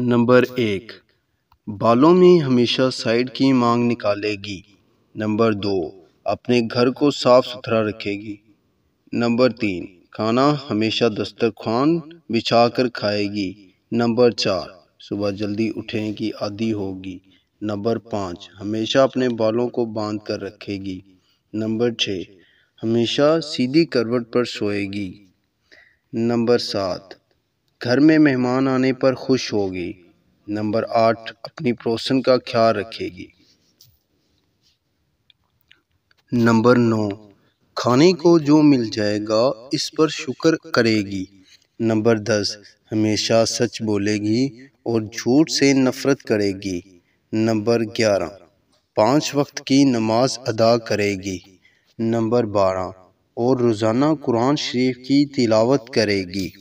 number एक बालों में हमेशा साइड की मांग निकालेगी नंबर दो अपने घर को साफ सुथरा रखेगी नंबर तीन खाना हमेशा दस्तरखान बिछा कर खाएगी नंबर चार सुबह जल्दी उठने की आदि होगी नंबर पाँच हमेशा अपने बालों को बांध कर रखेगी नंबर छः हमेशा सीधी करवट पर सोएगी नंबर सात घर में मेहमान आने पर खुश होगी नंबर आठ अपनी पड़ोसन का ख्याल रखेगी नंबर नौ खाने को जो मिल जाएगा इस पर शुक्र करेगी नंबर दस हमेशा सच बोलेगी और झूठ से नफ़रत करेगी नंबर ग्यारह पाँच वक्त की नमाज अदा करेगी नंबर बारह और रोज़ाना कुरान शरीफ की तिलावत करेगी